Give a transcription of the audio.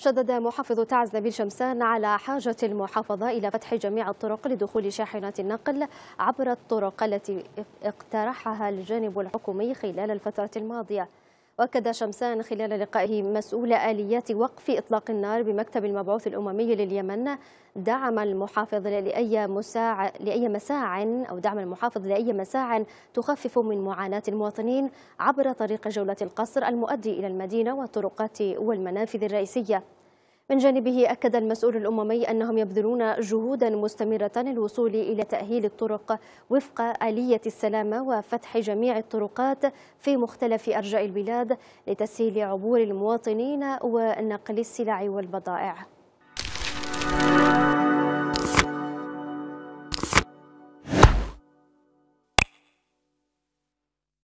شدد محافظ تعز نبيل شمسان على حاجة المحافظة إلى فتح جميع الطرق لدخول شاحنات النقل عبر الطرق التي اقترحها الجانب الحكومي خلال الفترة الماضية واكد شمسان خلال لقائه مسؤول اليات وقف اطلاق النار بمكتب المبعوث الاممي لليمن دعم المحافظ لاي مساع لاي مساع او دعم المحافظ لاي مساع تخفف من معاناه المواطنين عبر طريق جوله القصر المؤدي الى المدينه والطرقات والمنافذ الرئيسيه من جانبه أكد المسؤول الأممي أنهم يبذلون جهودا مستمرة للوصول إلى تأهيل الطرق وفق آلية السلامة وفتح جميع الطرقات في مختلف أرجاء البلاد لتسهيل عبور المواطنين ونقل السلع والبضائع